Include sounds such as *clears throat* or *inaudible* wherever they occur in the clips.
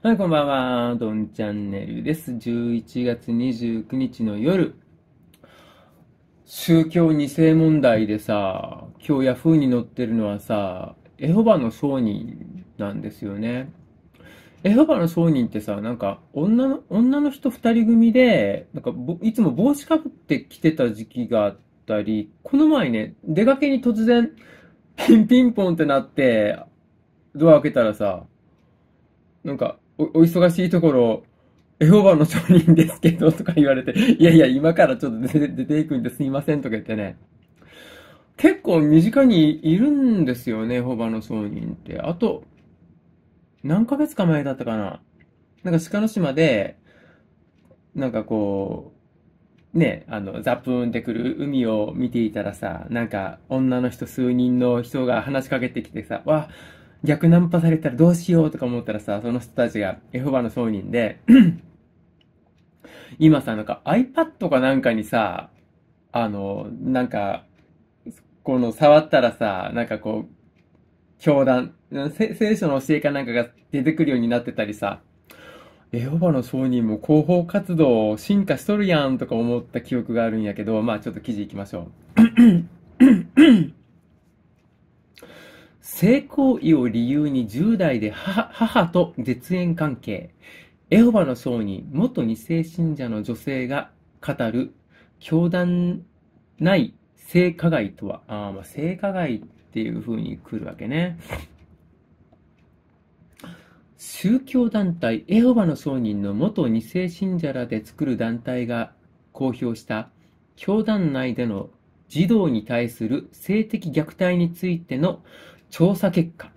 はい、こんばんは。どんチャンネルです。11月29日の夜、宗教2世問題でさ、今日ヤフーに載ってるのはさ、エホバの商人なんですよね。エホバの商人ってさ、なんか女の、女の人2人組で、なんかいつも帽子かぶってきてた時期があったり、この前ね、出かけに突然、ピンピンポンってなって、ドア開けたらさ、なんか、お、お忙しいところ、エホバの証人ですけど、とか言われて、いやいや、今からちょっと出て出ていくんですいません、とか言ってね。結構身近にいるんですよね、エホバの証人って。あと、何ヶ月か前だったかな。なんか鹿の島で、なんかこう、ね、あの、ザプーンってくる海を見ていたらさ、なんか女の人数人の人が話しかけてきてさ、わ、逆ナンパされたらどうしようとか思ったらさ、その人たちがエホバの商人で *clears throat* 今さ、なんか iPad かなんかにさ、あの、なんか、この触ったらさ、なんかこう、教団、聖書の教えかなんかが出てくるようになってたりさ、エホバの証人も広報活動進化しとるやんとか思った記憶があるんやけど、まあちょっと記事行きましょう。性行為を理由に10代で母と絶縁関係。エホバの証人、元2世信者の女性が語る、教団内性加害とは、あまあ性加害っていう風に来るわけね。宗教団体エホバの証人の元2世信者らで作る団体が公表した教団内での児童に対する性的虐待についての調査結果、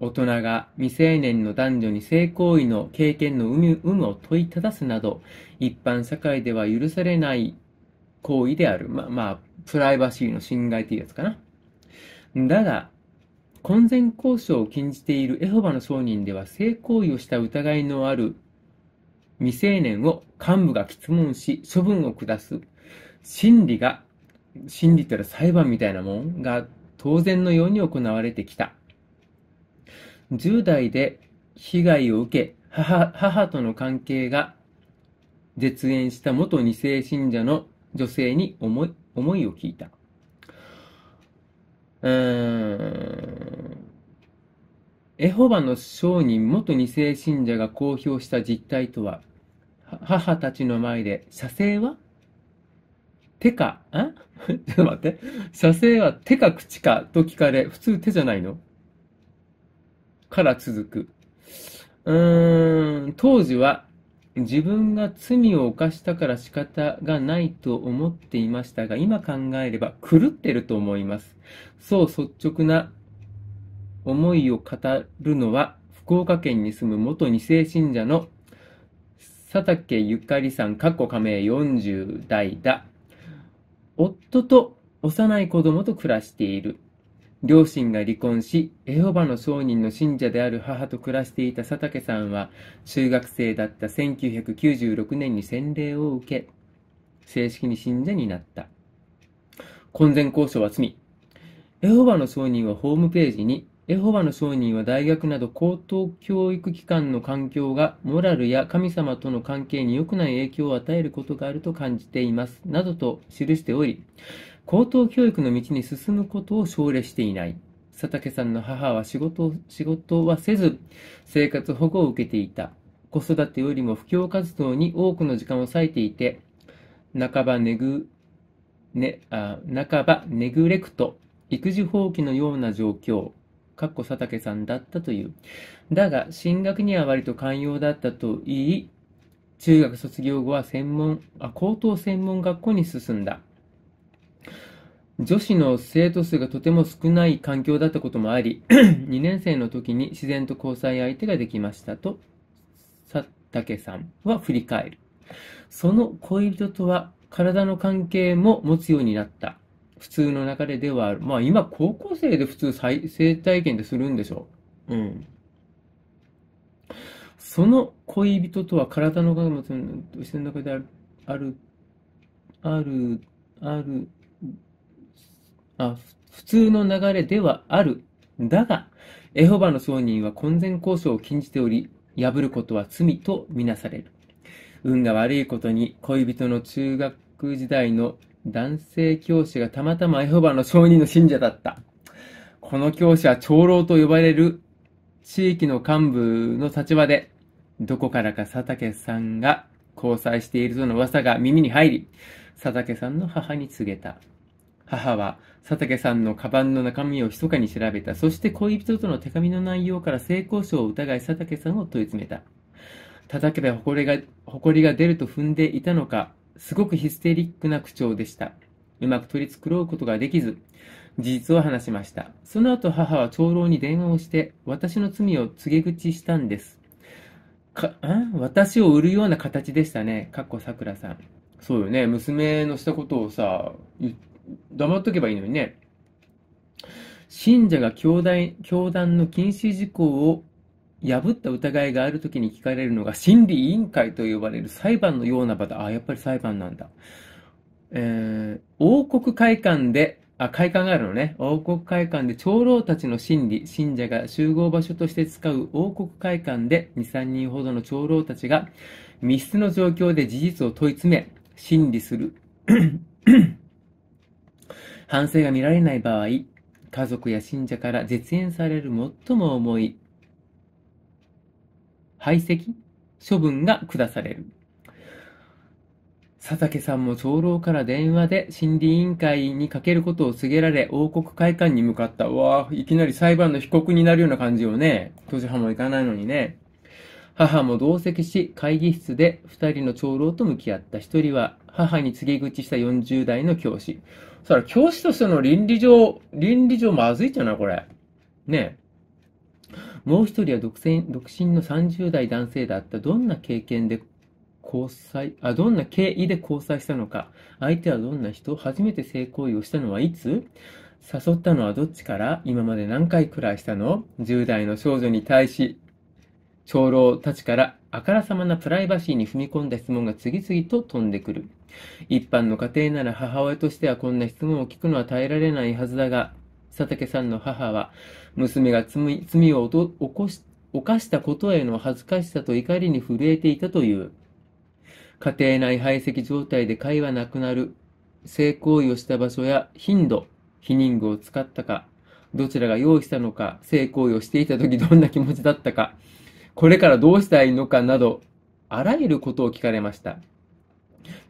大人が未成年の男女に性行為の経験の有無を問いただすなど、一般社会では許されない行為である。まあ、まあ、プライバシーの侵害というやつかな。だが、婚前交渉を禁じているエホバの証人では性行為をした疑いのある未成年を幹部が質問し処分を下す心理が、心理ってのは裁判みたいなもんが当然のように行われてきた。10代で被害を受け、母母との関係が絶縁した元2世信者の女性に思い思いを聞いた。うーんエホバの商人元2世信者が公表した実態とは母たちの前で写生はてか、ん *laughs* ちょっと待って。写生は手か口かと聞かれ、普通手じゃないのから続く。うーん、当時は自分が罪を犯したから仕方がないと思っていましたが、今考えれば狂ってると思います。そう率直な思いを語るのは、福岡県に住む元二世信者の佐竹ゆかりさん、過去加盟40代だ。夫と幼い子供と暮らしている。両親が離婚し、エホバの商人の信者である母と暮らしていた佐竹さんは、中学生だった1996年に洗礼を受け、正式に信者になった。婚前交渉は罪。エホバの証人はホームページに、エホバの証人は大学など高等教育機関の環境がモラルや神様との関係に良くない影響を与えることがあると感じています。などと記しており、高等教育の道に進むことを奨励していない。佐竹さんの母は仕事仕事はせず、生活保護を受けていた。子育てよりも布教活動に多くの時間を割いていて、半ばネグ、ね、あ半ばネグレクト、育児放棄のような状況、かっこ佐竹さんだったという。だが、進学には割と寛容だったといい、中学卒業後は専門、あ、高等専門学校に進んだ。女子の生徒数がとても少ない環境だったこともあり、2 *clears throat* 年生の時に自然と交際相手ができましたと、佐竹さんは振り返る。その恋人とは体の関係も持つようになった。普通の中でではある。まあ今、高校生で普通再生体験でするんでしょう。うん。その恋人とは体の鏡の牛の中である、ある、ある、ある、あ、普通の流れではある。だが、エホバの商人は婚前交渉を禁じており、破ることは罪とみなされる。運が悪いことに恋人の中学時代の男性教師がたまたまエホバの証人の信者だった。この教師は長老と呼ばれる地域の幹部の立場で、どこからか佐竹さんが交際しているとの噂が耳に入り、佐竹さんの母に告げた。母は佐竹さんのカバンの中身を密かに調べた。そして恋人との手紙の内容から性交渉を疑い佐竹さんを問い詰めた。叩けば誇りが、誇りが出ると踏んでいたのか、すごくヒステリックな口調でした。うまく取り繕うことができず、事実を話しました。その後母は長老に電話をして、私の罪を告げ口したんです。か、ん私を売るような形でしたね。かっこさくらさん。そうよね。娘のしたことをさ、黙っとけばいいのにね。信者が教団教団の禁止事項を破った疑いがある時に聞かれるのが審理委員会と呼ばれる裁判のような場だ。あ、やっぱり裁判なんだ。えー、王国会館で、あ、会館があるのね。王国会館で長老たちの審理、信者が集合場所として使う王国会館で2、3人ほどの長老たちが密室の状況で事実を問い詰め、審理する。*clears throat* 反省が見られない場合、家族や信者から絶縁される最も重い排斥処分が下される。佐竹さんも長老から電話で審理委員会にかけることを告げられ、王国会館に向かった。うわあ、いきなり裁判の被告になるような感じよね、当時派も行かないのにね。母も同席し、会議室で2人の長老と向き合った。1人は母に告げ口した40代の教師。そら、教師としての倫理上、倫理上まずいじゃない、これ。ねもう一人は独身の30代男性だったどんな経験で交際あどんな経緯で交際したのか相手はどんな人初めて性行為をしたのはいつ誘ったのはどっちから今まで何回くらいしたの ?10 代の少女に対し長老たちからあからさまなプライバシーに踏み込んだ質問が次々と飛んでくる。一般の家庭なら母親としてはこんな質問を聞くのは耐えられないはずだが、佐竹さんの母は、娘が罪罪を犯し犯したことへの恥ずかしさと怒りに震えていたという。家庭内排斥状態で会話なくなる、性行為をした場所や頻度、避妊具を使ったか、どちらが用意したのか、性行為をしていた時どんな気持ちだったか、これからどうしたらいいのかなど、あらゆることを聞かれました。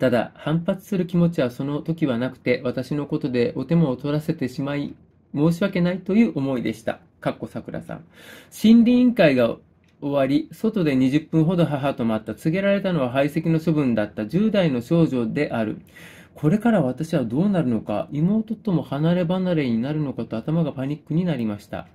ただ、反発する気持ちはその時はなくて、私のことでお手間を取らせてしまい、申し訳ないという思いでした。かっこさくらさん。森林委員会が終わり、外で20分ほど母と待った。告げられたのは排斥の処分だった10代の少女である。これから私はどうなるのか、妹とも離れ離れになるのかと頭がパニックになりました。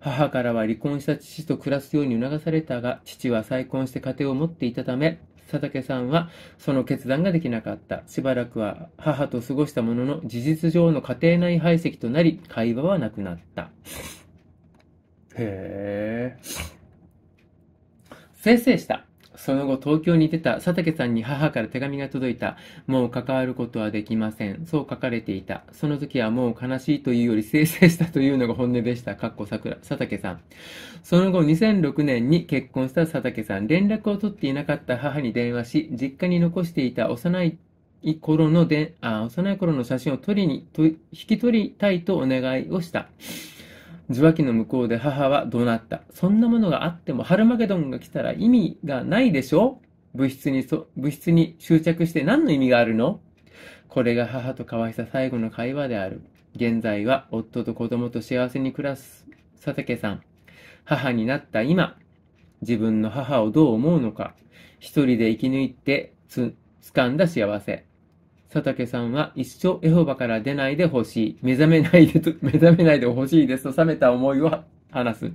母からは離婚した父と暮らすように促されたが、父は再婚して家庭を持っていたため、佐竹さんはその決断ができなかった。しばらくは母と過ごしたものの、事実上の家庭内排斥となり、会話はなくなった。へえ。生した。その後東京に出た佐竹さんに母から手紙が届いた。もう関わることはできません。そう書かれていた。その時はもう悲しいというより生成したというのが本音でした。かっこ桜、佐竹さん。その後2006年に結婚した佐竹さん。連絡を取っていなかった母に電話し、実家に残していた幼い頃のであ幼い頃の写真を取りに、引き取りたいとお願いをした。受話器の向こうで母は怒鳴った。そんなものがあってもハルマゲドンが来たら意味がないでしょ物質にそ、物質に執着して何の意味があるのこれが母と交わした最後の会話である。現在は夫と子供と幸せに暮らす佐竹さん。母になった今、自分の母をどう思うのか。一人で生き抜いてつ、掴んだ幸せ。佐竹さんは一生エホバから出ないでほしい。目覚めないでと、*laughs* 目覚めないでほしいですと冷めた思いを話す。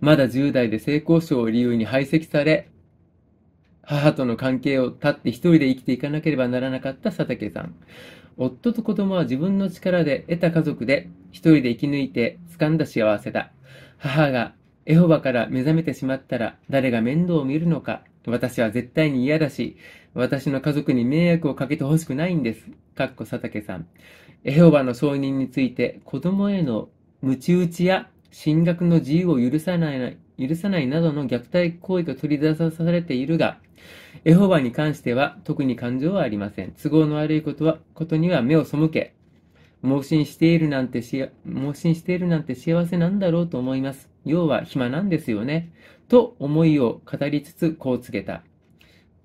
まだ10代で性交渉を理由に排斥され、母との関係を断って一人で生きていかなければならなかった佐竹さん。夫と子供は自分の力で得た家族で一人で生き抜いて掴んだ幸せだ。母がエホバから目覚めてしまったら誰が面倒を見るのか。私は絶対に嫌だし、私の家族に迷惑をかけてほしくないんです。かっこ佐竹さん。エホバの証人について子供への鞭打ちや進学の自由を許さない許さないなどの虐待行為が取り出されているが、エホバに関しては特に感情はありません。都合の悪いことは、ことには目を背け、盲信しているなんてし、盲信しているなんて幸せなんだろうと思います。要は暇なんですよね。と思いを語りつつ、こう告げた。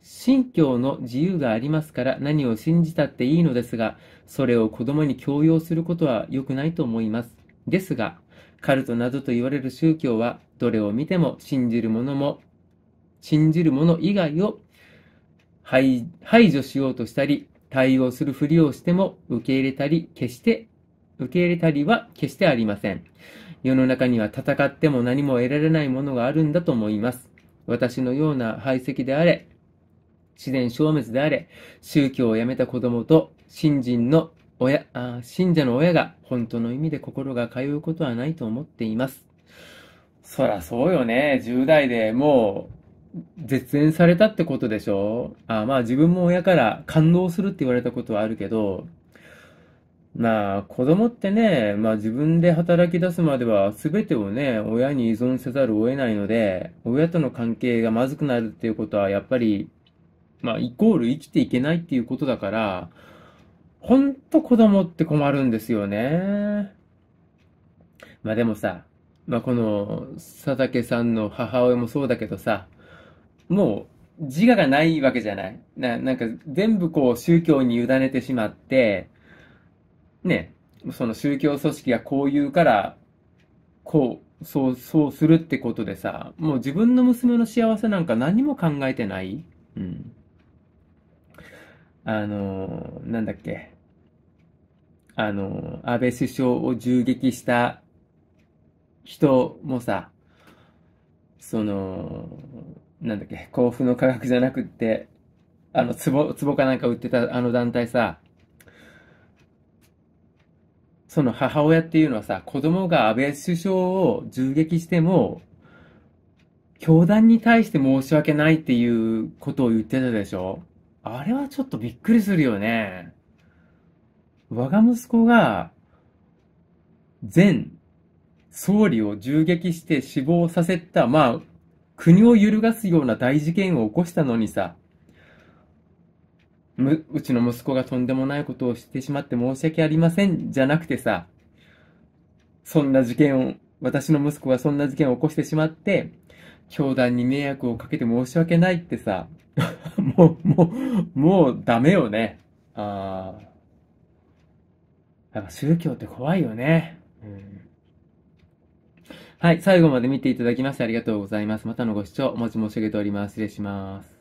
信教の自由がありますから何を信じたっていいのですが、それを子供に強要することは良くないと思います。ですが、カルトなどと言われる宗教は、どれを見ても信じるものも、信じるもの以外を排除しようとしたり、対応するふりをしても受け入れたり、決して、受け入れたりは決してありません。世の中には戦っても何も得られないものがあるんだと思います。私のような排斥であれ、自然消滅であれ、宗教を辞めた子供と信心の親あ、信者の親が本当の意味で心が通うことはないと思っています。そらそうよね。10代でもう絶縁されたってことでしょあまあ自分も親から感動するって言われたことはあるけど、まあ子供ってね、まあ自分で働き出すまでは全てをね、親に依存せざるを得ないので、親との関係がまずくなるっていうことはやっぱり、まあイコール生きていけないっていうことだから、ほんと子供って困るんですよね。まあでもさ、まあこの佐竹さんの母親もそうだけどさ、もう自我がないわけじゃない。ななんか全部こう宗教に委ねてしまって、ね、その宗教組織がこう言うから、こう、そう、そうするってことでさ、もう自分の娘の幸せなんか何も考えてない。うん。あの、なんだっけ。あの、安倍首相を銃撃した人もさ、その、なんだっけ、甲府の科学じゃなくって、あの、壺、壺かなんか売ってたあの団体さ、その母親っていうのはさ、子供が安倍首相を銃撃しても、教団に対して申し訳ないっていうことを言ってたでしょあれはちょっとびっくりするよね。我が息子が、前総理を銃撃して死亡させた、まあ、国を揺るがすような大事件を起こしたのにさ、む、うちの息子がとんでもないことをしてしまって申し訳ありません、じゃなくてさ、そんな事件を、私の息子がそんな事件を起こしてしまって、教団に迷惑をかけて申し訳ないってさ、*laughs* もう、もう、もうダメよね。ああ。なんか宗教って怖いよね。うんはい、最後まで見ていただきましてありがとうございます。またのご視聴お待ち申し上げております。失礼します。